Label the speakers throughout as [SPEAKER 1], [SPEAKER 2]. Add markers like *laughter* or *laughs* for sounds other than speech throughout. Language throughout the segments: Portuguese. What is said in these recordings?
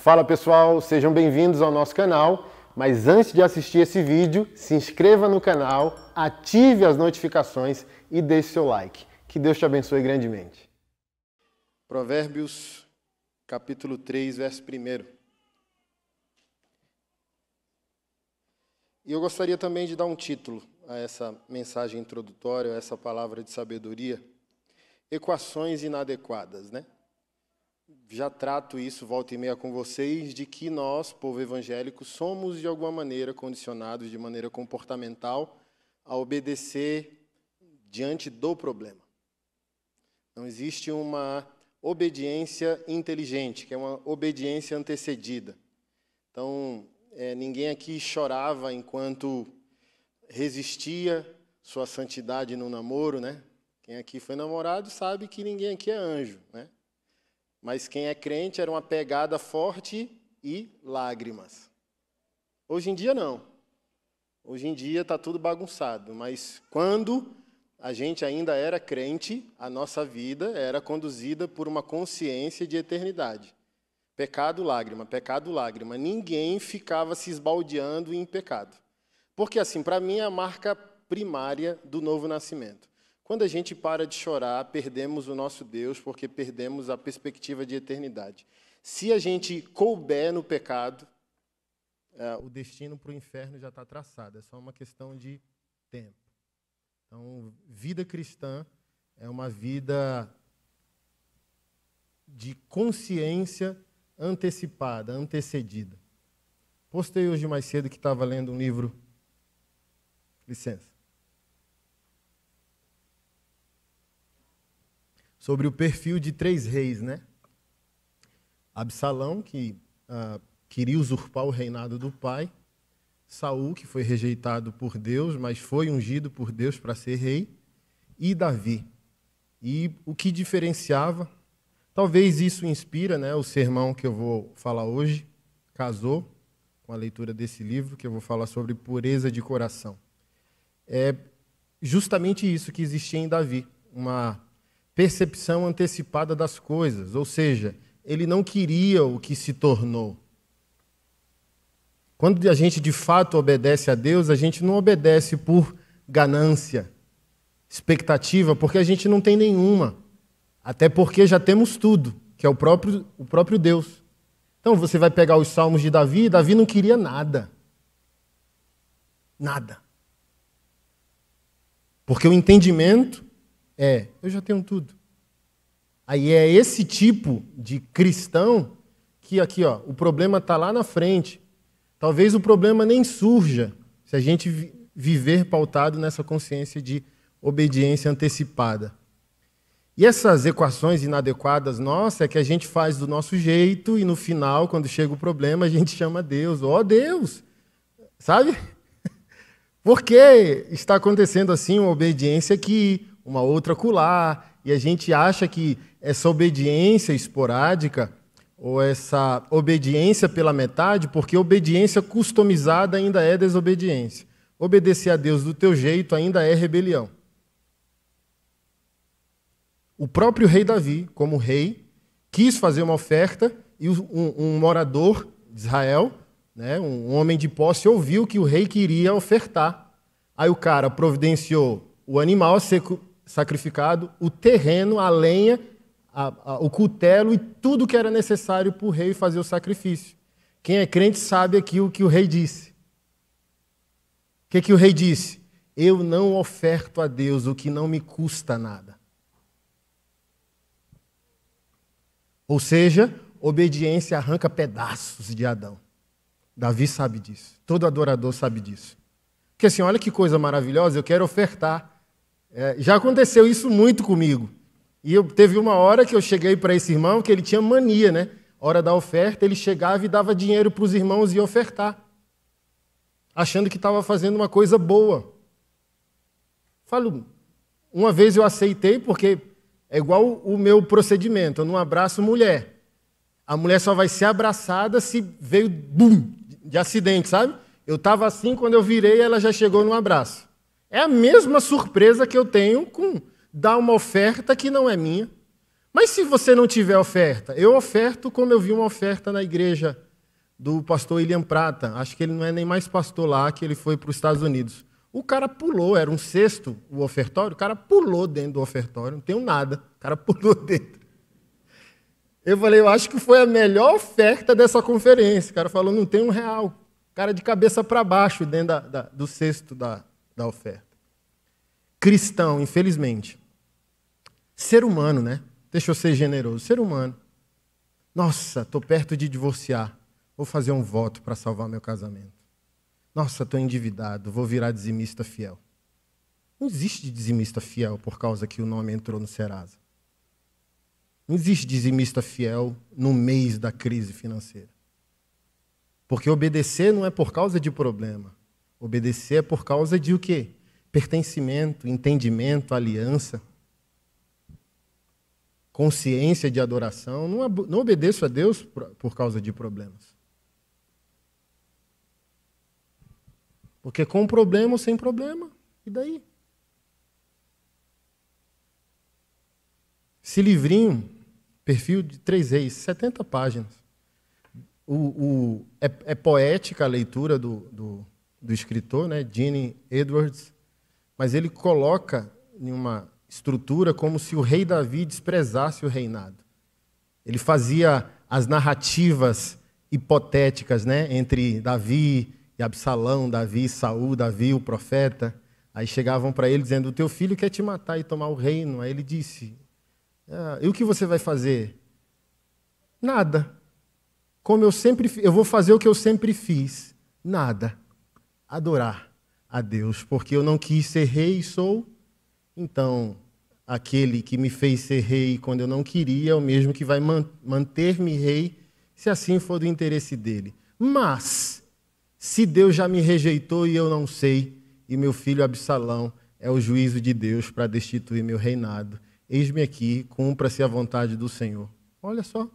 [SPEAKER 1] Fala pessoal, sejam bem-vindos ao nosso canal. Mas antes de assistir esse vídeo, se inscreva no canal, ative as notificações e deixe seu like. Que Deus te abençoe grandemente. Provérbios, capítulo 3, verso 1. E eu gostaria também de dar um título a essa mensagem introdutória, a essa palavra de sabedoria: Equações inadequadas, né? já trato isso volta e meia com vocês, de que nós, povo evangélico, somos de alguma maneira condicionados, de maneira comportamental, a obedecer diante do problema. Não existe uma obediência inteligente, que é uma obediência antecedida. Então, é, ninguém aqui chorava enquanto resistia sua santidade no namoro, né? Quem aqui foi namorado sabe que ninguém aqui é anjo, né? Mas quem é crente era uma pegada forte e lágrimas. Hoje em dia, não. Hoje em dia está tudo bagunçado, mas quando a gente ainda era crente, a nossa vida era conduzida por uma consciência de eternidade. Pecado, lágrima, pecado, lágrima. Ninguém ficava se esbaldeando em pecado. Porque, assim, para mim é a marca primária do novo nascimento. Quando a gente para de chorar, perdemos o nosso Deus, porque perdemos a perspectiva de eternidade. Se a gente couber no pecado, é, o destino para o inferno já está traçado, é só uma questão de tempo. Então, vida cristã é uma vida de consciência antecipada, antecedida. Postei hoje mais cedo que estava lendo um livro. Licença. sobre o perfil de três reis, né? Absalão, que uh, queria usurpar o reinado do pai, Saul, que foi rejeitado por Deus, mas foi ungido por Deus para ser rei, e Davi. E o que diferenciava, talvez isso inspira, né, o sermão que eu vou falar hoje, casou com a leitura desse livro, que eu vou falar sobre pureza de coração. É justamente isso que existia em Davi, uma percepção antecipada das coisas, ou seja, ele não queria o que se tornou. Quando a gente de fato obedece a Deus, a gente não obedece por ganância, expectativa, porque a gente não tem nenhuma. Até porque já temos tudo, que é o próprio, o próprio Deus. Então você vai pegar os salmos de Davi, Davi não queria nada. Nada. Porque o entendimento é, eu já tenho tudo. Aí é esse tipo de cristão que aqui, ó, o problema está lá na frente. Talvez o problema nem surja se a gente viver pautado nessa consciência de obediência antecipada. E essas equações inadequadas nossas é que a gente faz do nosso jeito e no final, quando chega o problema, a gente chama Deus. Ó oh, Deus! Sabe? *laughs* Por que está acontecendo assim uma obediência que uma outra acolá, e a gente acha que essa obediência esporádica ou essa obediência pela metade, porque obediência customizada ainda é desobediência. Obedecer a Deus do teu jeito ainda é rebelião. O próprio rei Davi, como rei, quis fazer uma oferta e um, um morador de Israel, né, um homem de posse, ouviu que o rei queria ofertar. Aí o cara providenciou o animal a ser sacrificado o terreno, a lenha, a, a, o cutelo e tudo que era necessário para o rei fazer o sacrifício. Quem é crente sabe aqui o que o rei disse. O que, que o rei disse? Eu não oferto a Deus o que não me custa nada. Ou seja, obediência arranca pedaços de Adão. Davi sabe disso. Todo adorador sabe disso. Porque assim, olha que coisa maravilhosa, eu quero ofertar. É, já aconteceu isso muito comigo. E eu, teve uma hora que eu cheguei para esse irmão que ele tinha mania, né? Hora da oferta, ele chegava e dava dinheiro para os irmãos e ofertar, achando que estava fazendo uma coisa boa. Falo, uma vez eu aceitei porque é igual o meu procedimento, eu não abraço mulher. A mulher só vai ser abraçada se veio bum de acidente, sabe? Eu estava assim, quando eu virei, ela já chegou no abraço. É a mesma surpresa que eu tenho com dar uma oferta que não é minha. Mas se você não tiver oferta, eu oferto como eu vi uma oferta na igreja do pastor William Prata. Acho que ele não é nem mais pastor lá, que ele foi para os Estados Unidos. O cara pulou, era um cesto, o ofertório, o cara pulou dentro do ofertório, não tenho nada, o cara *laughs* pulou dentro. Eu falei, eu acho que foi a melhor oferta dessa conferência. O cara falou, não tem um real. O cara de cabeça para baixo dentro da, da, do cesto da, da oferta. Cristão, infelizmente. Ser humano, né? Deixa eu ser generoso. Ser humano. Nossa, estou perto de divorciar. Vou fazer um voto para salvar meu casamento. Nossa, estou endividado. Vou virar dizimista fiel. Não existe dizimista fiel por causa que o nome entrou no Serasa. Não existe dizimista fiel no mês da crise financeira. Porque obedecer não é por causa de problema, Obedecer é por causa de o quê? Pertencimento, entendimento, aliança. Consciência de adoração. Não, não obedeço a Deus por causa de problemas. Porque com problema ou sem problema, e daí? Esse livrinho, perfil de três reis, 70 páginas. O, o é, é, poética a leitura do, do, do escritor, né, Gene Edwards, mas ele coloca em uma estrutura como se o rei Davi desprezasse o reinado. Ele fazia as narrativas hipotéticas, né, entre Davi e Absalão, Davi e Saul, Davi o profeta. Aí chegavam para ele dizendo: "O teu filho quer te matar e tomar o reino". Aí ele disse: ah, "E o que você vai fazer?" Nada. Como eu sempre eu vou fazer o que eu sempre fiz. Nada adorar a Deus, porque eu não quis ser rei e sou. Então, aquele que me fez ser rei quando eu não queria é o mesmo que vai man manter-me rei, se assim for do interesse dele. Mas, se Deus já me rejeitou e eu não sei, e meu filho Absalão é o juízo de Deus para destituir meu reinado, eis-me aqui, cumpra-se a vontade do Senhor. Olha só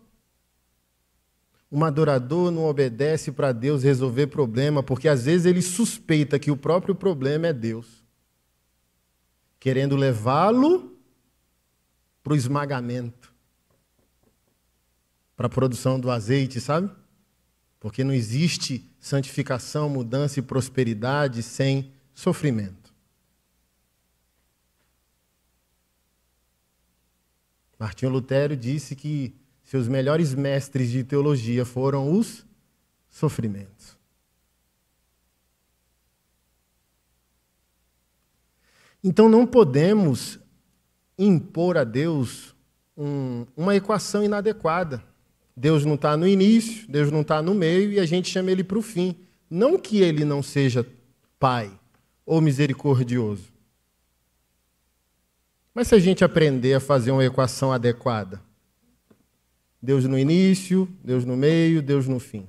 [SPEAKER 1] um adorador não obedece para Deus resolver problema, porque às vezes ele suspeita que o próprio problema é Deus, querendo levá-lo para o esmagamento, para a produção do azeite, sabe? Porque não existe santificação, mudança e prosperidade sem sofrimento. Martinho Lutero disse que seus melhores mestres de teologia foram os sofrimentos. Então não podemos impor a Deus um, uma equação inadequada. Deus não está no início, Deus não está no meio e a gente chama ele para o fim. Não que ele não seja pai ou misericordioso. Mas se a gente aprender a fazer uma equação adequada, Deus no início, Deus no meio, Deus no fim.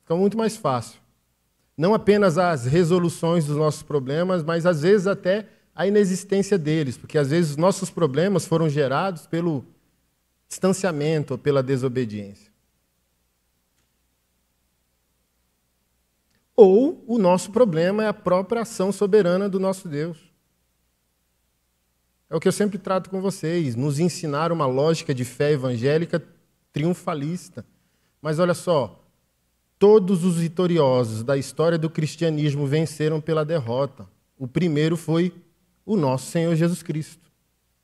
[SPEAKER 1] Fica muito mais fácil. Não apenas as resoluções dos nossos problemas, mas às vezes até a inexistência deles, porque às vezes nossos problemas foram gerados pelo distanciamento ou pela desobediência. Ou o nosso problema é a própria ação soberana do nosso Deus. É o que eu sempre trato com vocês, nos ensinar uma lógica de fé evangélica triunfalista. Mas olha só, todos os vitoriosos da história do cristianismo venceram pela derrota. O primeiro foi o nosso Senhor Jesus Cristo.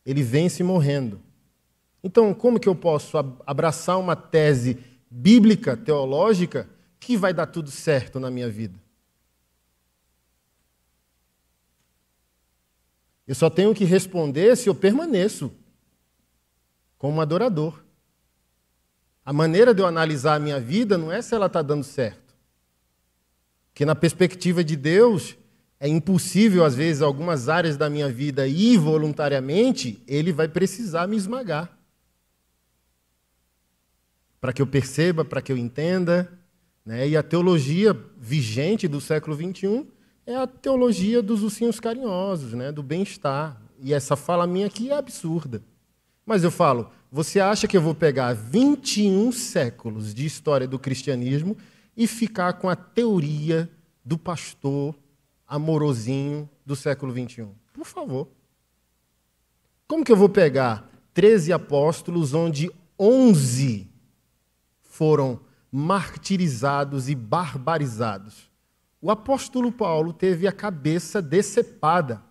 [SPEAKER 1] Ele vence morrendo. Então, como que eu posso abraçar uma tese bíblica, teológica, que vai dar tudo certo na minha vida? Eu só tenho que responder se eu permaneço como adorador. A maneira de eu analisar a minha vida não é se ela está dando certo. Porque, na perspectiva de Deus, é impossível, às vezes, algumas áreas da minha vida ir voluntariamente, Ele vai precisar me esmagar. Para que eu perceba, para que eu entenda. Né? E a teologia vigente do século XXI é a teologia dos ursinhos carinhosos, né? do bem-estar. E essa fala minha aqui é absurda. Mas eu falo, você acha que eu vou pegar 21 séculos de história do cristianismo e ficar com a teoria do pastor amorosinho do século XXI? Por favor. Como que eu vou pegar 13 apóstolos, onde 11 foram martirizados e barbarizados? o apóstolo Paulo teve a cabeça decepada.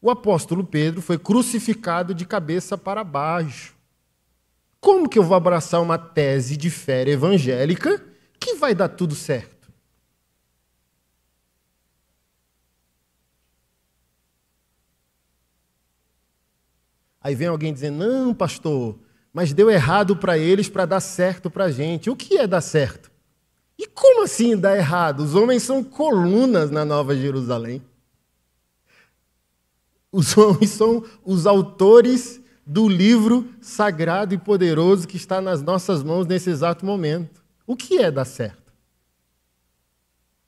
[SPEAKER 1] O apóstolo Pedro foi crucificado de cabeça para baixo. Como que eu vou abraçar uma tese de fé evangélica que vai dar tudo certo? Aí vem alguém dizendo: não, pastor, mas deu errado para eles para dar certo para a gente. O que é dar certo? E como assim dá errado? Os homens são colunas na Nova Jerusalém. Os *laughs* homens são os autores do livro sagrado e poderoso que está nas nossas mãos nesse exato momento. O que é dar certo?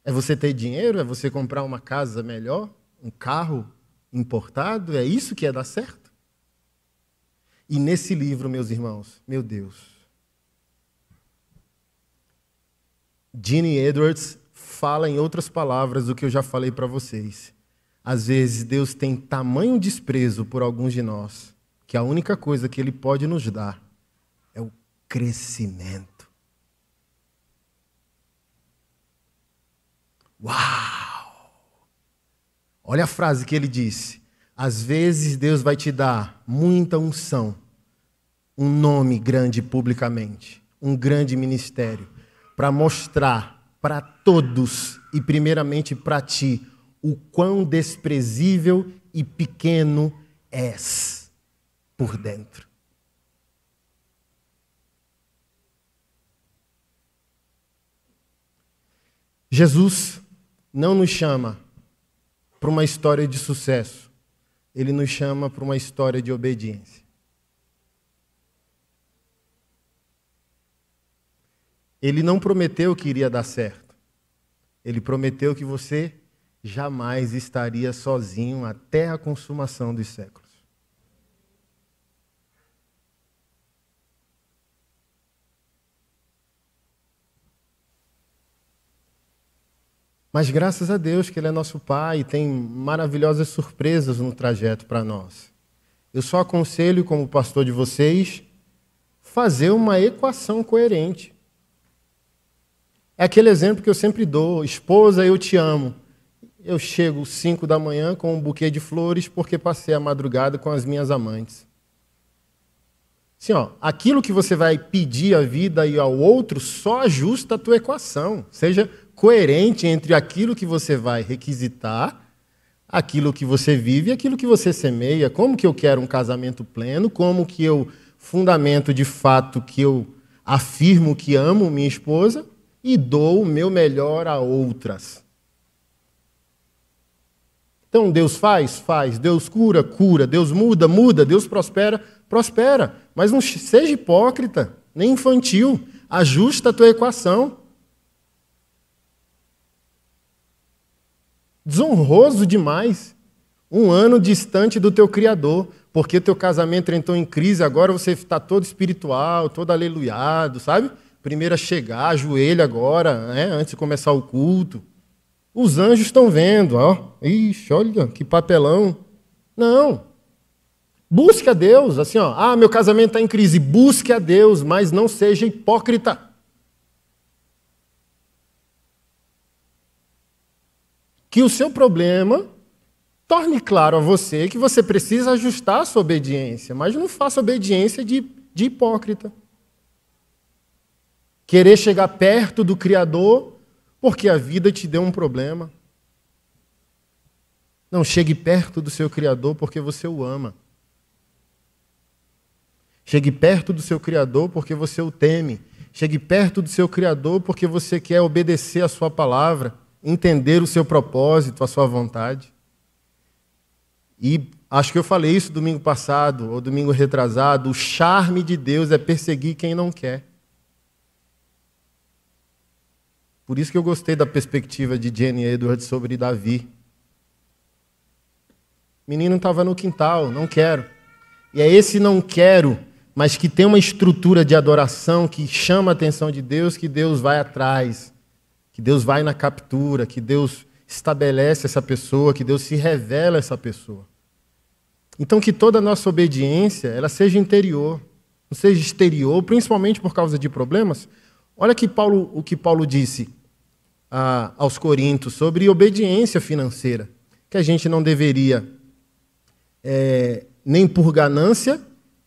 [SPEAKER 1] É você ter dinheiro? É você comprar uma casa melhor? Um carro importado? É isso que é dar certo? E nesse livro, meus irmãos, meu Deus Gene Edwards fala em outras palavras do que eu já falei para vocês. Às vezes Deus tem tamanho desprezo por alguns de nós que a única coisa que Ele pode nos dar é o crescimento. Uau! Olha a frase que ele disse. Às vezes Deus vai te dar muita unção, um nome grande publicamente, um grande ministério para mostrar para todos e primeiramente para ti o quão desprezível e pequeno és por dentro. Jesus não nos chama para uma história de sucesso, ele nos chama para uma história de obediência. Ele não prometeu que iria dar certo. Ele prometeu que você jamais estaria sozinho até a consumação dos séculos. Mas graças a Deus que Ele é nosso Pai e tem maravilhosas surpresas no trajeto para nós. Eu só aconselho, como pastor de vocês, fazer uma equação coerente. É aquele exemplo que eu sempre dou: esposa, eu te amo. Eu chego às 5 da manhã com um buquê de flores porque passei a madrugada com as minhas amantes. Assim, ó, aquilo que você vai pedir à vida e ao outro só ajusta a tua equação. Seja coerente entre aquilo que você vai requisitar aquilo que você vive, e aquilo que você semeia, como que eu quero um casamento pleno, como que eu fundamento de fato que eu afirmo que amo minha esposa e dou o meu melhor a outras. Então Deus faz, faz, Deus cura, cura, Deus muda, muda, Deus prospera, prospera. Mas não seja hipócrita, nem infantil. Ajusta a tua equação. Desonroso demais. Um ano distante do teu Criador, porque teu casamento entrou em crise, agora você está todo espiritual, todo aleluiado, sabe? primeiro a chegar, ajoelha agora, né, antes de começar o culto. Os anjos estão vendo, ó. Ixi, olha que papelão. Não. Busque a Deus, assim, ó. Ah, meu casamento está em crise. Busque a Deus, mas não seja hipócrita. Que o seu problema torne claro a você que você precisa ajustar a sua obediência, mas não faça obediência de, de hipócrita querer chegar perto do Criador porque a vida te deu um problema. Não chegue perto do seu Criador porque você o ama. Chegue perto do seu Criador porque você o teme. Chegue perto do seu Criador porque você quer obedecer a sua palavra, entender o seu propósito, a sua vontade. E acho que eu falei isso domingo passado ou domingo retrasado: o charme de Deus é perseguir quem não quer. Por isso que eu gostei da perspectiva de Jenny Edwards sobre Davi. Menino estava no quintal, não quero. E é esse não quero, mas que tem uma estrutura de adoração que chama a atenção de Deus, que Deus vai atrás, que Deus vai na captura, que Deus estabelece essa pessoa, que Deus se revela essa pessoa. Então que toda a nossa obediência, ela seja interior, não seja exterior, principalmente por causa de problemas, Olha que Paulo, o que Paulo disse a, ah, aos Coríntios sobre obediência financeira, que a gente não deveria é, nem por ganância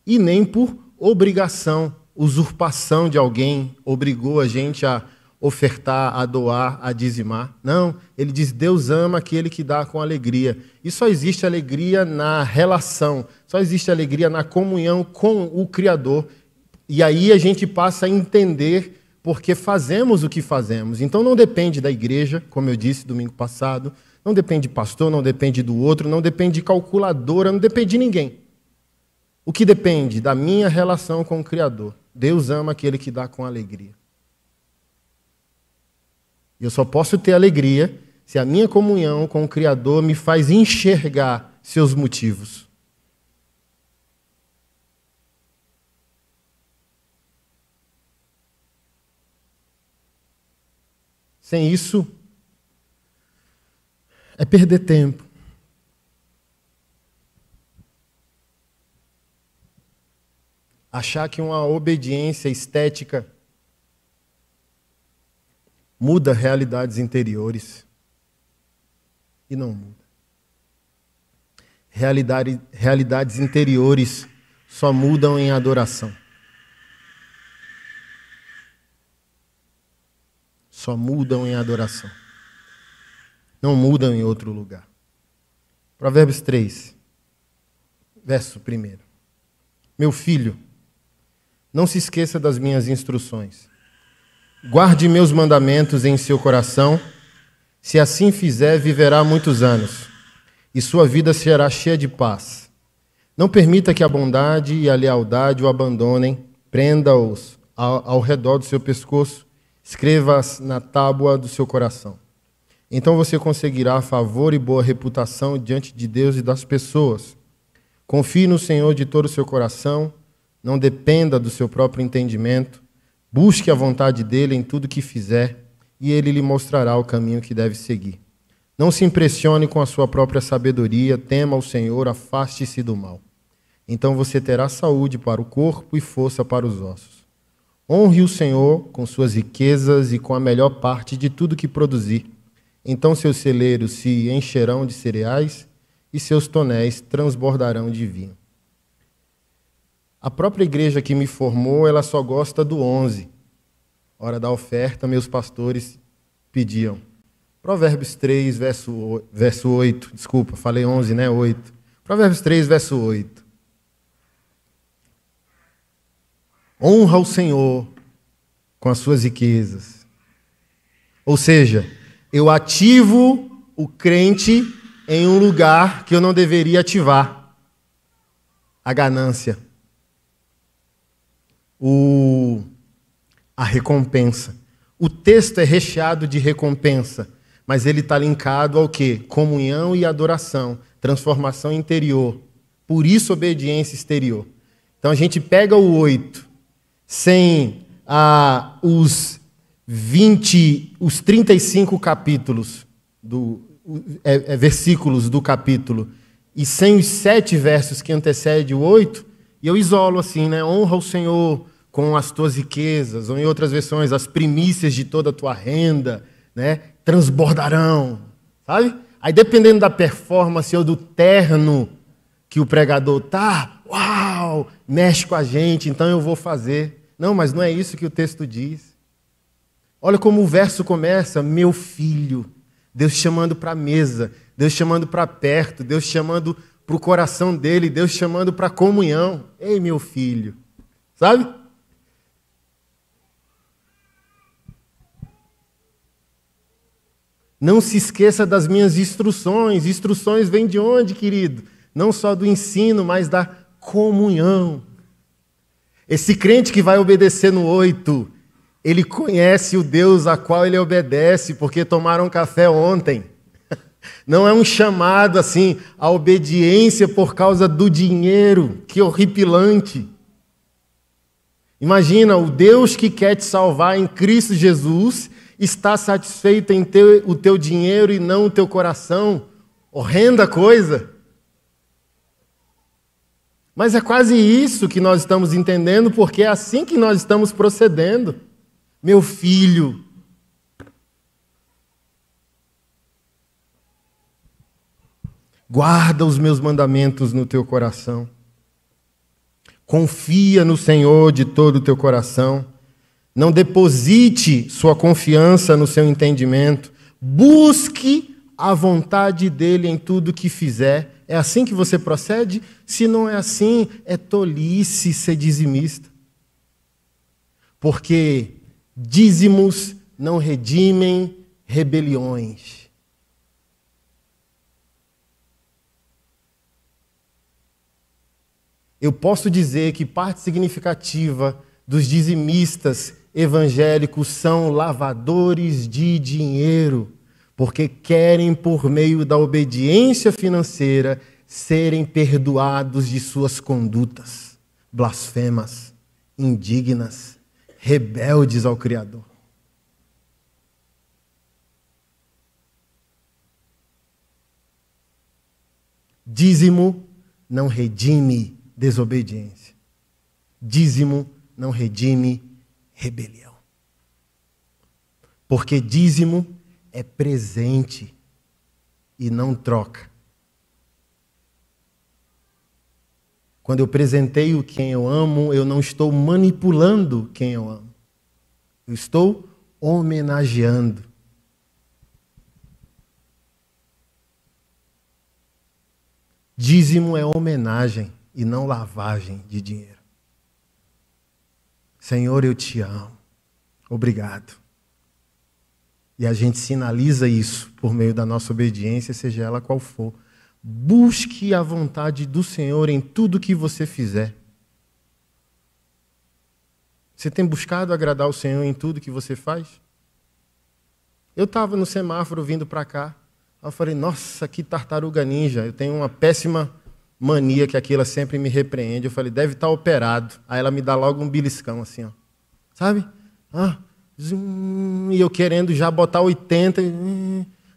[SPEAKER 1] e nem por obrigação, usurpação de alguém obrigou a gente a ofertar, a doar, a dizimar. Não, ele diz: Deus ama aquele que dá com alegria. E só existe alegria na relação, só existe alegria na comunhão com o Criador. E aí a gente passa a entender porque fazemos o que fazemos. Então não depende da igreja, como eu disse domingo passado, não depende de pastor, não depende do outro, não depende de calculadora, não depende de ninguém. O que depende da minha relação com o Criador. Deus ama aquele que dá com alegria. E eu só posso ter alegria se a minha comunhão com o Criador me faz enxergar seus motivos. Sem isso, é perder tempo. Achar que uma obediência estética muda realidades interiores e não muda. Realidade, realidades interiores só mudam em adoração. só mudam em adoração. Não mudam em outro lugar. Provérbios 3, verso 1. Meu filho, não se esqueça das minhas instruções. Guarde meus mandamentos em seu coração. Se assim fizer, viverá muitos anos, e sua vida será cheia de paz. Não permita que a bondade e a lealdade o abandonem, prenda-os ao, ao redor do seu pescoço Escreva-as na tábua do seu coração. Então você conseguirá favor e boa reputação diante de Deus e das pessoas. Confie no Senhor de todo o seu coração, não dependa do seu próprio entendimento, busque a vontade dele em tudo que fizer e ele lhe mostrará o caminho que deve seguir. Não se impressione com a sua própria sabedoria, tema o Senhor, afaste-se do mal. Então você terá saúde para o corpo e força para os ossos. Honre o Senhor com suas riquezas e com a melhor parte de tudo que produzir. Então seus celeiros se encherão de cereais e seus tonéis transbordarão de vinho. A própria igreja que me formou, ela só gosta do 11. Hora da oferta, meus pastores pediam. Provérbios 3, verso, 8. Desculpa, falei 11, né? 8. Provérbios 3, verso 8. Honra o Senhor com as suas riquezas. Ou seja, eu ativo o crente em um lugar que eu não deveria ativar a ganância, o, a recompensa. O texto é recheado de recompensa, mas ele está linkado ao que? Comunhão e adoração, transformação interior, por isso obediência exterior. Então a gente pega o 8 sem ah, os 20, os 35 capítulos do é, é, versículos do capítulo e sem os sete versos que antecedem o oito, e eu isolo assim, né? Honra o Senhor com as tuas riquezas, ou em outras versões, as primícias de toda a tua renda, né? Transbordarão, sabe? Aí dependendo da performance ou do terno que o pregador tá, uau, mexe com a gente, então eu vou fazer não, mas não é isso que o texto diz. Olha como o verso começa: Meu filho. Deus chamando para a mesa, Deus chamando para perto, Deus chamando para o coração dele, Deus chamando para a comunhão. Ei, meu filho. Sabe? Não se esqueça das minhas instruções. Instruções vêm de onde, querido? Não só do ensino, mas da comunhão. Esse crente que vai obedecer no oito, ele conhece o Deus a qual ele obedece, porque tomaram café ontem. *laughs* Não é um chamado assim à obediência por causa do dinheiro, que horripilante. Imagina, o Deus que quer te salvar em Cristo Jesus está satisfeito em ter o teu dinheiro e não o teu coração. Horrenda coisa. Mas é quase isso que nós estamos entendendo, porque é assim que nós estamos procedendo. Meu filho. Guarda os meus mandamentos no teu coração. Confia no Senhor de todo o teu coração. Não deposite sua confiança no seu entendimento. Busque a vontade dele em tudo que fizer é assim que você procede? Se não é assim, é tolice ser dizimista. Porque dízimos não redimem rebeliões. Eu posso dizer que parte significativa dos dizimistas evangélicos são lavadores de dinheiro porque querem, por meio da obediência financeira, serem perdoados de suas condutas blasfemas, indignas, rebeldes ao Criador. Dízimo não redime desobediência. Dízimo não redime rebelião. Porque dízimo é presente e não troca. Quando eu presenteio quem eu amo, eu não estou manipulando quem eu amo. Eu estou homenageando. Dízimo é homenagem e não lavagem de dinheiro. Senhor, eu te amo. Obrigado. E a gente sinaliza isso por meio da nossa obediência, seja ela qual for. Busque a vontade do Senhor em tudo que você fizer. Você tem buscado agradar o Senhor em tudo que você faz? Eu estava no semáforo vindo para cá. Eu falei, nossa, que tartaruga ninja. Eu tenho uma péssima mania que aquilo sempre me repreende. Eu falei, deve estar tá operado. Aí ela me dá logo um beliscão assim, ó. Sabe? Ah, Zum, e eu querendo já botar 80.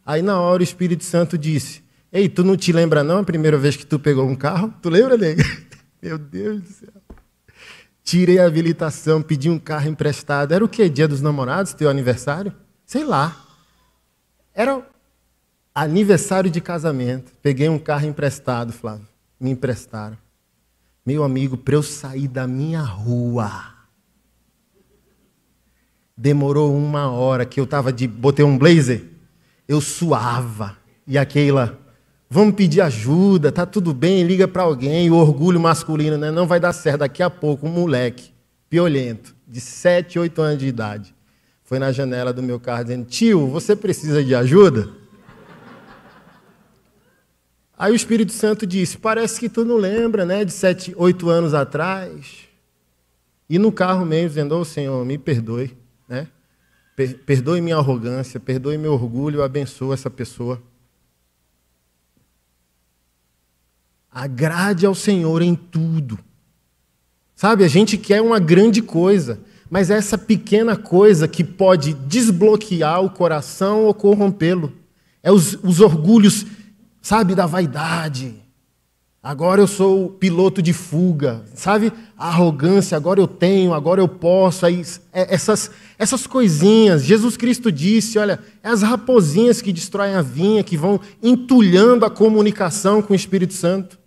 [SPEAKER 1] Aí na hora o Espírito Santo disse: Ei, tu não te lembra não a primeira vez que tu pegou um carro? Tu lembra, nego? *laughs* Meu Deus do céu. Tirei a habilitação, pedi um carro emprestado. Era o quê? Dia dos namorados, teu aniversário? Sei lá. Era aniversário de casamento. Peguei um carro emprestado, Flávio. Me emprestaram. Meu amigo, para eu sair da minha rua Demorou uma hora que eu tava de. botei um blazer, eu suava. E a Keila, vamos pedir ajuda, tá tudo bem, liga para alguém, o orgulho masculino, né? Não vai dar certo. Daqui a pouco, um moleque, piolento, de 7, 8 anos de idade, foi na janela do meu carro dizendo: Tio, você precisa de ajuda? Aí o Espírito Santo disse: Parece que tu não lembra, né? De sete, oito anos atrás. E no carro mesmo, dizendo: Ô oh, Senhor, me perdoe. Perdoe minha arrogância, perdoe meu orgulho, abençoa essa pessoa. Agrade ao Senhor em tudo. Sabe, a gente quer uma grande coisa, mas é essa pequena coisa que pode desbloquear o coração ou corrompê-lo. É os, os orgulhos, sabe, da vaidade, Agora eu sou piloto de fuga, sabe? A arrogância, agora eu tenho, agora eu posso. Aí, é, essas, essas coisinhas. Jesus Cristo disse: olha, é as raposinhas que destroem a vinha, que vão entulhando a comunicação com o Espírito Santo.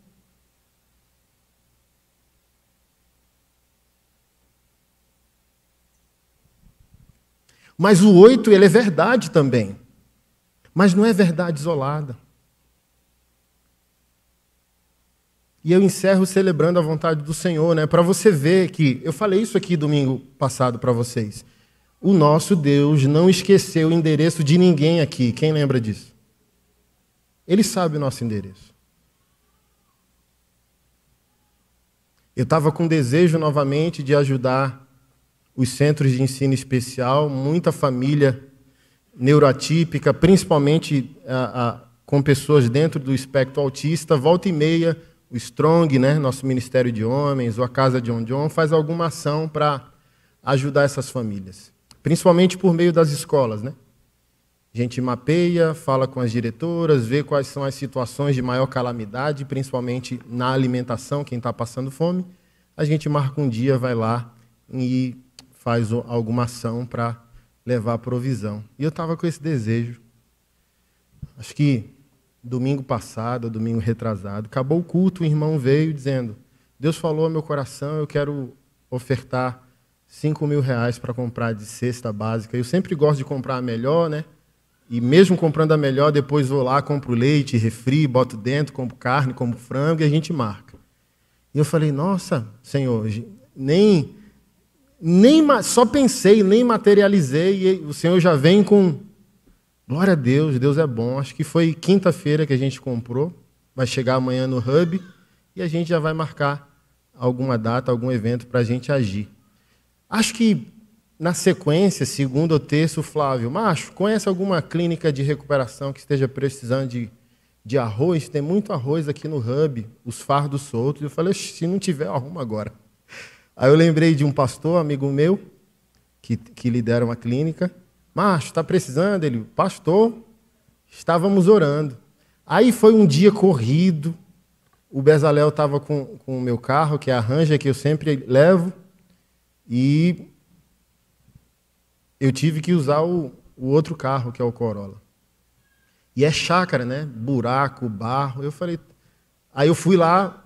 [SPEAKER 1] Mas o oito, ele é verdade também. Mas não é verdade isolada. E eu encerro celebrando a vontade do Senhor, né? Para você ver que eu falei isso aqui domingo passado para vocês. O nosso Deus não esqueceu o endereço de ninguém aqui. Quem lembra disso? Ele sabe o nosso endereço. Eu estava com desejo novamente de ajudar os centros de ensino especial, muita família neuroatípica, principalmente a, a, com pessoas dentro do espectro autista, volta e meia o Strong, né, nosso Ministério de Homens, ou a Casa de John faz alguma ação para ajudar essas famílias, principalmente por meio das escolas, né? A gente mapeia, fala com as diretoras, vê quais são as situações de maior calamidade, principalmente na alimentação, quem está passando fome. A gente marca um dia, vai lá e faz alguma ação para levar a provisão. E eu estava com esse desejo. Acho que domingo passado, domingo retrasado. Acabou o culto, o irmão veio dizendo: Deus falou ao meu coração, eu quero ofertar 5 mil reais para comprar de cesta básica. Eu sempre gosto de comprar a melhor, né? E mesmo comprando a melhor, depois vou lá, compro leite, refri, boto dentro, compro carne, compro frango e a gente marca. E eu falei, nossa, Senhor, nem, nem só pensei, nem materializei, e o Senhor já vem com Glória a Deus, Deus é bom. Acho que foi quinta-feira que a gente comprou. Vai chegar amanhã no Hub e a gente já vai marcar alguma data, algum evento para a gente agir. Acho que na sequência, segundo ou terço, Flávio, macho, conhece alguma clínica de recuperação que esteja precisando de, de arroz? Tem muito arroz aqui no Hub, os fardos soltos. Eu falei, se não tiver, arruma agora. Aí eu lembrei de um pastor, amigo meu, que, que lidera uma clínica. Macho, está precisando? Ele, pastor, estávamos orando. Aí foi um dia corrido. O Bezalel estava com, com o meu carro, que é a Ranger, que eu sempre levo. E eu tive que usar o, o outro carro, que é o Corolla. E é chácara, né? Buraco, barro. Eu falei. Aí eu fui lá,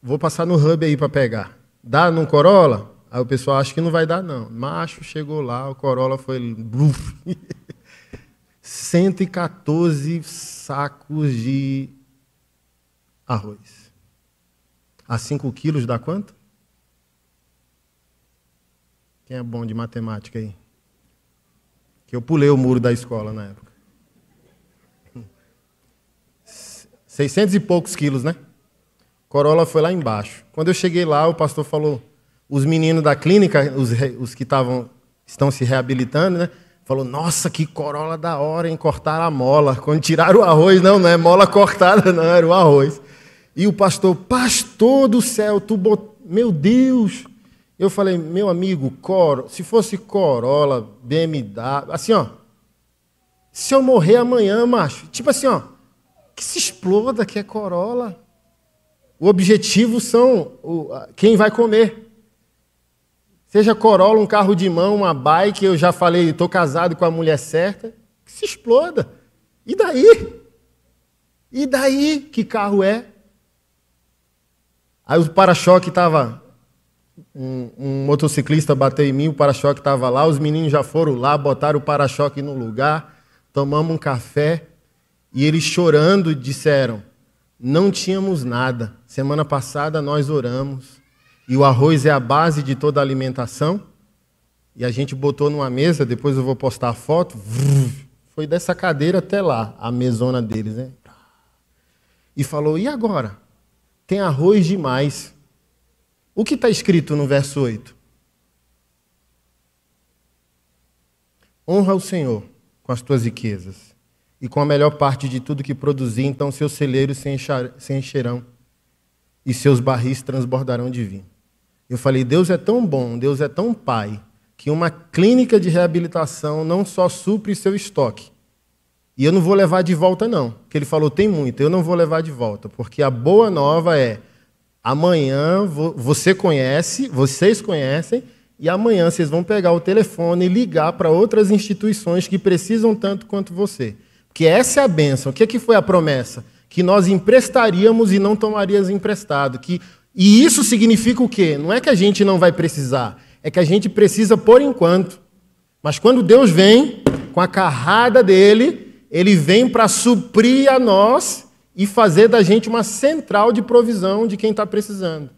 [SPEAKER 1] vou passar no hub aí para pegar. Dá no Corolla? Aí o pessoal acha que não vai dar, não. Macho chegou lá, o Corolla foi. 114 *laughs* sacos de arroz. A 5 quilos dá quanto? Quem é bom de matemática aí? Que eu pulei o muro da escola na época. 600 e poucos quilos, né? Corolla foi lá embaixo. Quando eu cheguei lá, o pastor falou: os meninos da clínica, os, os que estavam estão se reabilitando, né? Falou, nossa, que corola da hora em cortar a mola. Quando tiraram o arroz, não, não é mola cortada, não, era o arroz. E o pastor, pastor do céu, tu bot... meu Deus! Eu falei, meu amigo, coro... se fosse Corolla, BMW, assim, ó. Se eu morrer amanhã, macho, tipo assim, ó, que se exploda que é Corolla. O objetivo são o... quem vai comer. Seja Corolla, um carro de mão, uma bike, eu já falei, estou casado com a mulher certa, que se exploda. E daí? E daí que carro é? Aí o para-choque estava. Um, um, motociclista bateu em mim, o para-choque estava lá, os meninos já foram lá, botaram o para-choque no lugar, tomamos um café e eles chorando disseram: Não tínhamos nada. Semana passada nós oramos e o arroz é a base de toda a alimentação. E a gente botou numa mesa, depois eu vou postar a foto. Foi dessa cadeira até lá, a mesona deles, né? E falou: e agora? Tem arroz demais. O que está escrito no verso 8? Honra o Senhor com as tuas riquezas e com a melhor parte de tudo que produzir, então seus celeiros se, se encherão e seus barris transbordarão de vinho. Eu falei: Deus é tão bom, Deus é tão pai, que uma clínica de reabilitação não só supre seu estoque, e eu não vou levar de volta, não. Porque ele falou: tem muito, eu não vou levar de volta. Porque a boa nova é: amanhã você conhece, vocês conhecem, e amanhã vocês vão pegar o telefone e ligar para outras instituições que precisam tanto quanto você. Porque essa é a bênção. O que, é que foi a promessa? Que nós emprestaríamos e não tomaríamos emprestado. Que e isso significa o quê? Não é que a gente não vai precisar, é que a gente precisa por enquanto. Mas quando Deus vem com a carrada dele, ele vem para suprir a nós e fazer da gente uma central de provisão de quem está precisando.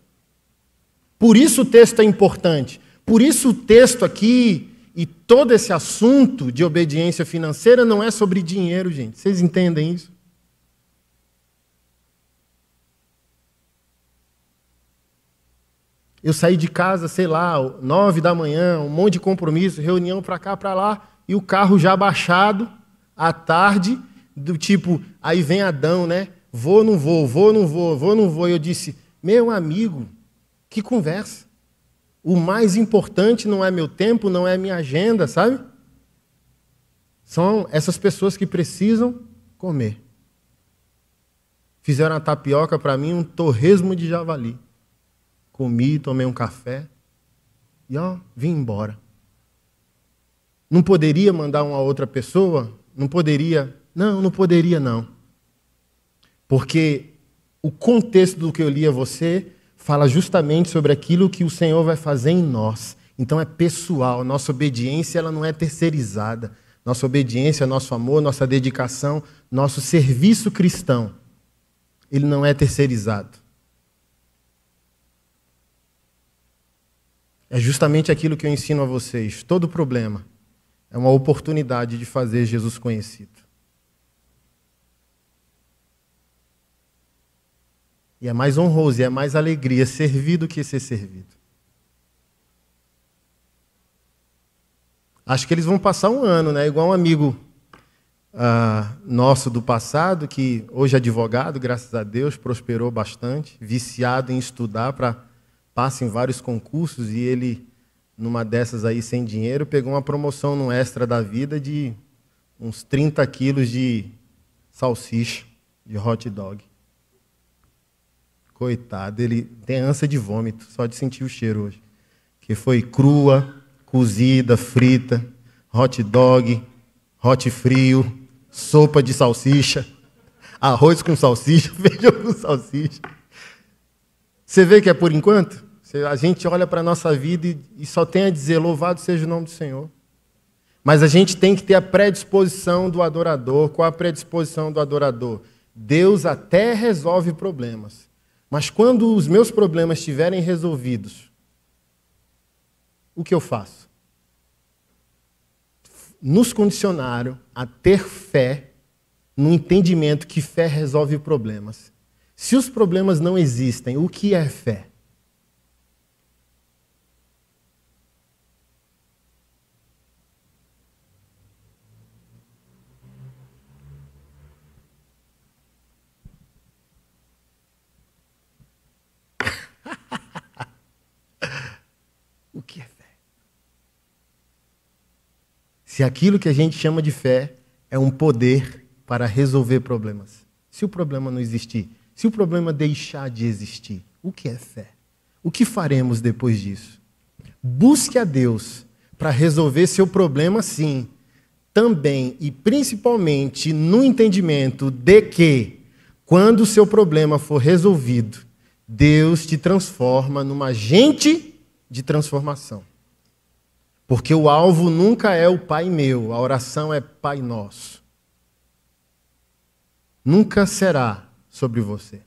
[SPEAKER 1] Por isso o texto é importante. Por isso o texto aqui e todo esse assunto de obediência financeira não é sobre dinheiro, gente. Vocês entendem isso? Eu saí de casa, sei lá, nove da manhã, um monte de compromisso, reunião para cá, para lá, e o carro já baixado à tarde, do tipo, aí vem Adão, né? Vou, não vou, vou, não vou, vou, não vou. E eu disse, meu amigo, que conversa. O mais importante não é meu tempo, não é minha agenda, sabe? São essas pessoas que precisam comer. Fizeram a tapioca para mim um torresmo de javali comi, tomei um café e ó, vim embora. Não poderia mandar uma outra pessoa? Não poderia? Não, não poderia não. Porque o contexto do que eu li a você fala justamente sobre aquilo que o Senhor vai fazer em nós. Então é pessoal, nossa obediência ela não é terceirizada. Nossa obediência, nosso amor, nossa dedicação, nosso serviço cristão, ele não é terceirizado. É justamente aquilo que eu ensino a vocês. Todo problema é uma oportunidade de fazer Jesus conhecido. E é mais honroso, e é mais alegria servir do que ser servido. Acho que eles vão passar um ano, né? Igual um amigo uh, nosso do passado, que hoje é advogado, graças a Deus, prosperou bastante, viciado em estudar para passa em vários concursos e ele, numa dessas aí sem dinheiro, pegou uma promoção no Extra da Vida de uns 30 quilos de salsicha, de hot dog. Coitado, ele tem ânsia de vômito, só de sentir o cheiro hoje. Que foi crua, cozida, frita, hot dog, hot frio, sopa de salsicha, arroz com salsicha, *laughs* feijão com salsicha. Você vê que é por enquanto? A gente olha para a nossa vida e só tem a dizer: louvado seja o nome do Senhor. Mas a gente tem que ter a predisposição do adorador. Qual a predisposição do adorador? Deus até resolve problemas. Mas quando os meus problemas estiverem resolvidos, o que eu faço? Nos condicionaram a ter fé no entendimento que fé resolve problemas. Se os problemas não existem, o que é fé? *laughs* o que é fé? Se aquilo que a gente chama de fé é um poder para resolver problemas. Se o problema não existir, se o problema deixar de existir, o que é fé? O que faremos depois disso? Busque a Deus para resolver seu problema, sim, também e principalmente no entendimento de que, quando o seu problema for resolvido, Deus te transforma numa agente de transformação. Porque o alvo nunca é o Pai meu, a oração é Pai Nosso. Nunca será sobre você.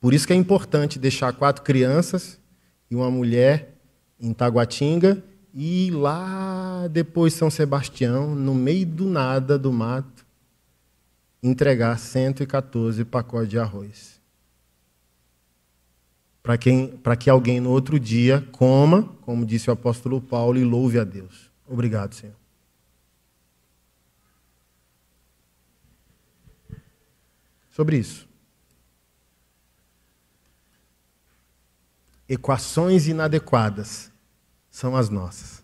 [SPEAKER 1] Por isso que é importante deixar quatro crianças e uma mulher em Taguatinga e lá depois São Sebastião, no meio do nada do mato, entregar 114 pacotes de arroz. Para quem, para que alguém no outro dia coma, como disse o apóstolo Paulo, e louve a Deus. Obrigado, Senhor. sobre isso. Equações inadequadas são as nossas.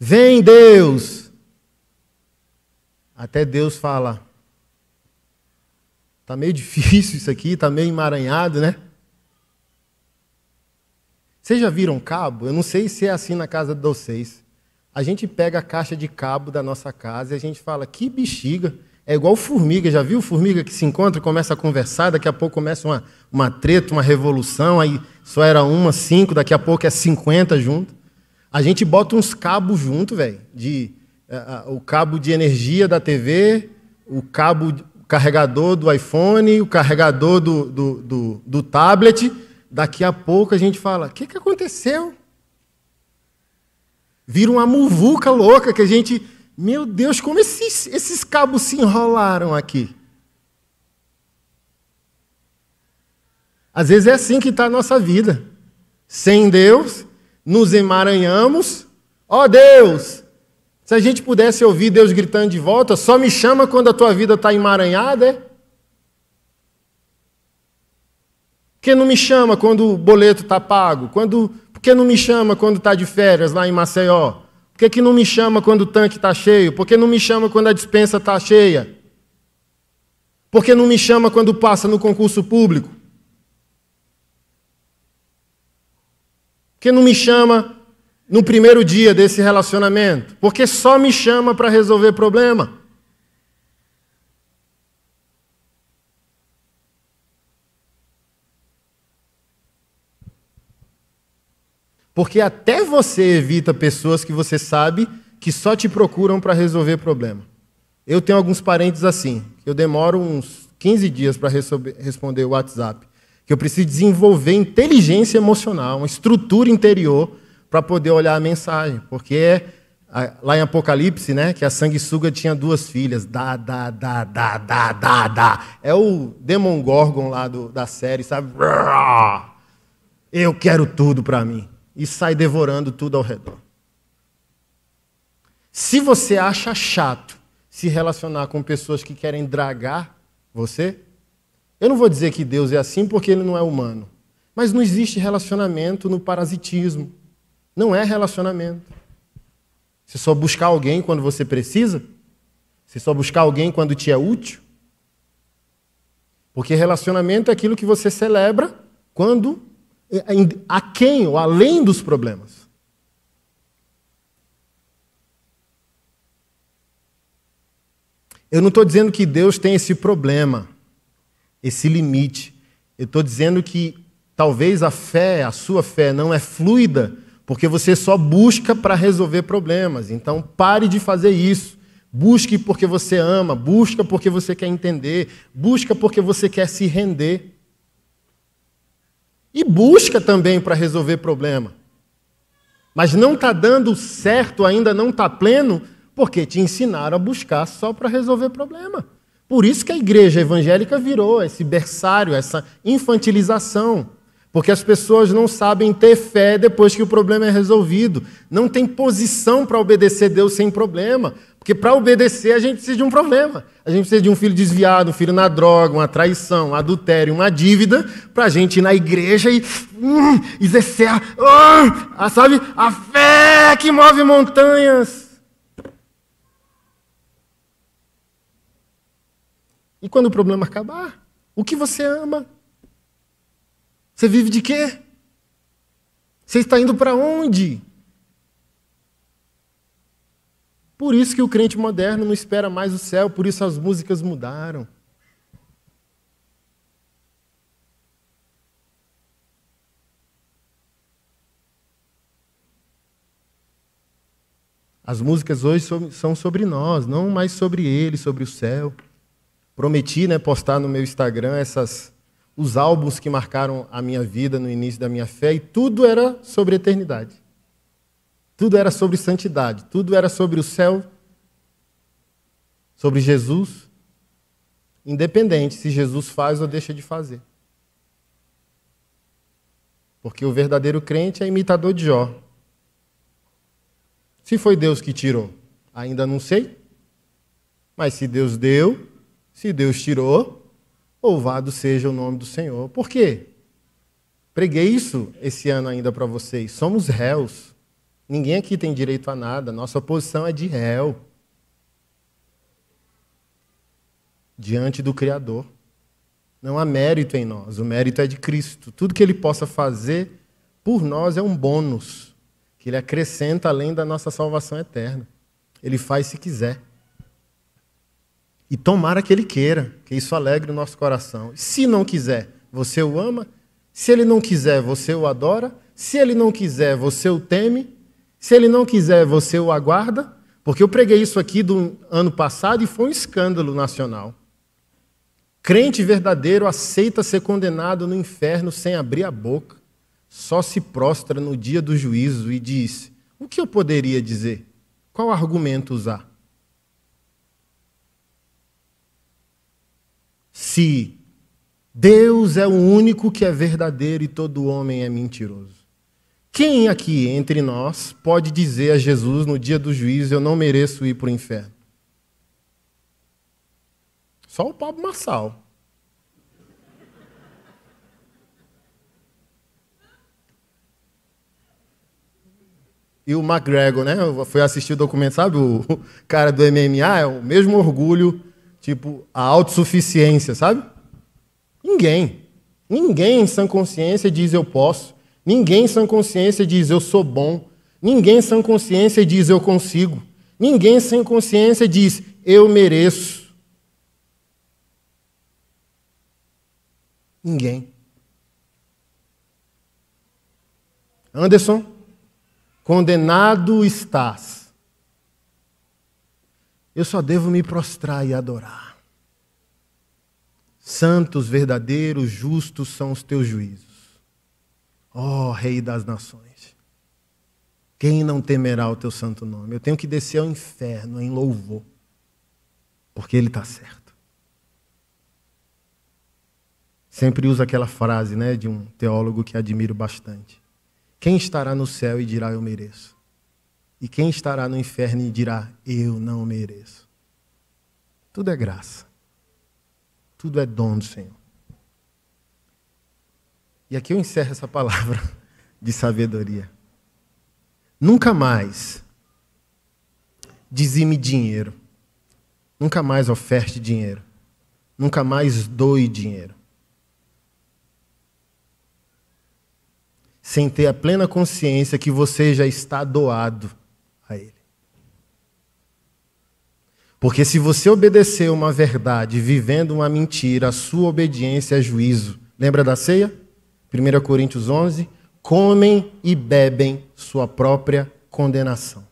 [SPEAKER 1] Vem Deus! Até Deus fala: Está meio *laughs* difícil isso aqui, está meio emaranhado, né? Vocês já viram cabo? Eu não sei se é assim na casa de vocês. A gente pega a caixa de cabo da nossa casa e a gente fala: que bexiga! É igual formiga, já viu formiga que se encontra, começa a conversar, daqui a pouco começa uma, uma treta, uma revolução, aí só era uma, cinco, daqui a pouco é cinquenta junto. A gente bota uns cabos junto, velho, de uh, o cabo de energia da TV, o cabo o carregador do iPhone, o carregador do, do, do, do tablet. Daqui a pouco a gente fala, o que, que aconteceu? Vira uma muvuca louca que a gente meu Deus, como esses, esses cabos se enrolaram aqui? Às vezes é assim que está a nossa vida. Sem Deus, nos emaranhamos. Ó oh, Deus! Se a gente pudesse ouvir Deus gritando de volta, só me chama quando a tua vida está emaranhada, é? Por que não me chama quando o boleto está pago? Quando, por que não me chama quando está de férias lá em Maceió? Por que, que não me chama quando o tanque está cheio? Por que não me chama quando a dispensa está cheia? Por que não me chama quando passa no concurso público? Por que não me chama no primeiro dia desse relacionamento? Porque só me chama para resolver problema. Porque até você evita pessoas que você sabe que só te procuram para resolver problema. Eu tenho alguns parentes assim, que eu demoro uns 15 dias para responder o WhatsApp, que eu preciso desenvolver inteligência emocional, uma estrutura interior para poder olhar a mensagem, porque é, lá em Apocalipse, né, que a sanguessuga tinha duas filhas, dá, dá, dá, dá, dá, dá, dá. É o Demon Gorgon lá do, da série, sabe? Eu quero tudo para mim e sai devorando tudo ao redor. Se você acha chato se relacionar com pessoas que querem dragar você, eu não vou dizer que Deus é assim porque ele não é humano. Mas não existe relacionamento no parasitismo. Não é relacionamento. Você só buscar alguém quando você precisa? Você só buscar alguém quando te é útil? Porque relacionamento é aquilo que você celebra quando a é, quem é, ou além dos problemas. Eu não estou dizendo que Deus tem esse problema, esse limite. Eu estou dizendo que talvez a fé, a sua fé, não é fluida, porque você só busca para resolver problemas. Então pare de fazer isso. Busque porque você ama, busca porque você quer entender, busca porque você quer se render e busca também para resolver problema. Mas não está dando certo, ainda não está pleno, porque te ensinaram a buscar só para resolver problema. Por isso que a igreja evangélica virou esse berçário, essa infantilização. Porque as pessoas não sabem ter fé depois que o problema é resolvido. Não tem posição para obedecer Deus sem problema. Porque para obedecer a gente precisa de um problema. A gente precisa de um filho desviado, um filho na droga, uma traição, um adultério, uma dívida, para a gente ir na igreja e hum, exercer a, ah, a, sabe, a fé que move montanhas. E quando o problema acabar, o que você ama? Você vive de quê? Você está indo para onde? Por isso que o crente moderno não espera mais o céu, por isso as músicas mudaram. As músicas hoje são sobre nós, não mais sobre ele, sobre o céu. Prometi, né, postar no meu Instagram essas os álbuns que marcaram a minha vida no início da minha fé, e tudo era sobre eternidade. Tudo era sobre santidade, tudo era sobre o céu, sobre Jesus, independente se Jesus faz ou deixa de fazer. Porque o verdadeiro crente é imitador de Jó. Se foi Deus que tirou, ainda não sei. Mas se Deus deu, se Deus tirou, Louvado seja o nome do Senhor. Por quê? Preguei isso esse ano ainda para vocês. Somos réus. Ninguém aqui tem direito a nada. Nossa posição é de réu diante do Criador. Não há mérito em nós, o mérito é de Cristo. Tudo que ele possa fazer por nós é um bônus, que ele acrescenta além da nossa salvação eterna. Ele faz se quiser. E tomara que ele queira, que isso alegre o nosso coração. Se não quiser, você o ama. Se ele não quiser, você o adora. Se ele não quiser, você o teme. Se ele não quiser, você o aguarda. Porque eu preguei isso aqui do ano passado e foi um escândalo nacional. Crente verdadeiro aceita ser condenado no inferno sem abrir a boca, só se prostra no dia do juízo e diz: O que eu poderia dizer? Qual argumento usar? se Deus é o único que é verdadeiro e todo homem é mentiroso. Quem aqui entre nós pode dizer a Jesus no dia do juízo: Eu não mereço ir para o inferno? Só o Pablo Marçal. E o McGregor, né? Foi assistir o documento, sabe? O cara do MMA, é o mesmo orgulho tipo, a autossuficiência, sabe? Ninguém. Ninguém em sã consciência diz eu posso. Ninguém em sã consciência diz eu sou bom. Ninguém em sã consciência diz eu consigo. Ninguém sem consciência diz eu mereço. Ninguém. Anderson, condenado estás eu só devo me prostrar e adorar. Santos, verdadeiros, justos são os teus juízos. Ó oh, Rei das nações, quem não temerá o teu santo nome? Eu tenho que descer ao inferno em louvor, porque ele está certo. Sempre usa aquela frase né, de um teólogo que admiro bastante: Quem estará no céu e dirá eu mereço? E quem estará no inferno e dirá: Eu não mereço. Tudo é graça. Tudo é dom do Senhor. E aqui eu encerro essa palavra *laughs* de sabedoria. Nunca mais dizime dinheiro. Nunca mais oferte dinheiro. Nunca mais doe dinheiro. Sem ter a plena consciência que você já está doado a Ele. Porque se você obedecer uma verdade vivendo uma mentira, a sua obediência é juízo. Lembra da ceia? 1 Coríntios 11: comem e bebem sua própria condenação.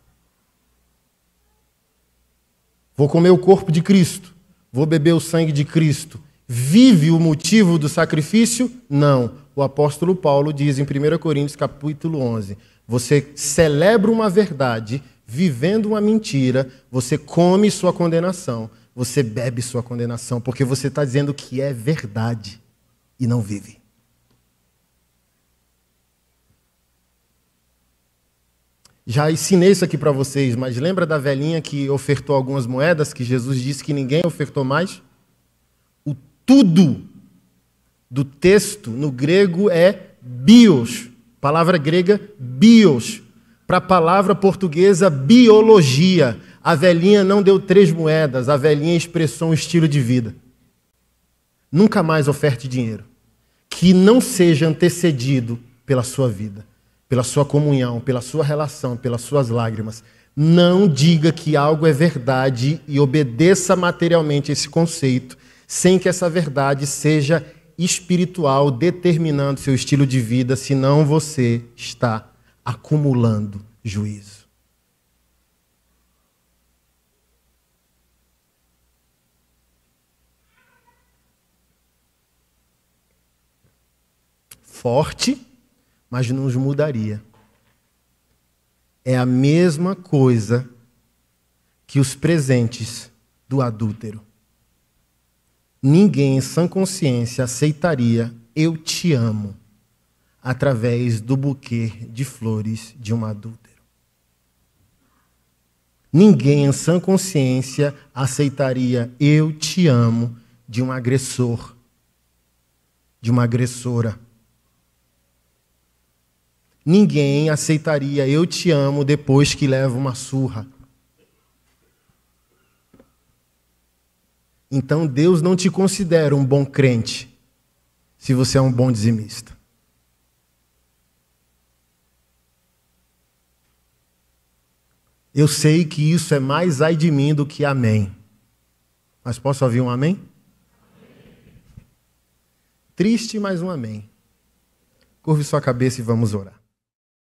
[SPEAKER 1] Vou comer o corpo de Cristo, vou beber o sangue de Cristo. Vive o motivo do sacrifício? Não. O apóstolo Paulo diz em 1 Coríntios capítulo 11: você celebra uma verdade vivendo uma mentira, você come sua condenação, você bebe sua condenação, porque você está dizendo que é verdade e não vive. Já ensinei isso aqui para vocês, mas lembra da velhinha que ofertou algumas moedas que Jesus disse que ninguém ofertou mais? O tudo do texto no grego é bios, palavra grega bios, para a palavra portuguesa biologia. A velhinha não deu três moedas, a velhinha expressou um estilo de vida. Nunca mais oferte dinheiro que não seja antecedido pela sua vida, pela sua comunhão, pela sua relação, pelas suas lágrimas. Não diga que algo é verdade e obedeça materialmente esse conceito, sem que essa verdade seja espiritual determinando seu estilo de vida, senão você está acumulando juízo. Forte, mas não os mudaria. É a mesma coisa que os presentes do adúltero. Ninguém em sã consciência aceitaria eu te amo através do buquê de flores de um adúltero. Ninguém em sã consciência aceitaria eu te amo de um agressor, de uma agressora. Ninguém aceitaria eu te amo depois que leva uma surra. Então Deus não te considera um bom crente se você é um bom dizimista. Eu sei que isso é mais ai de mim do que amém. Mas posso ouvir um amém? Triste, mas um amém. Curve sua cabeça e vamos orar.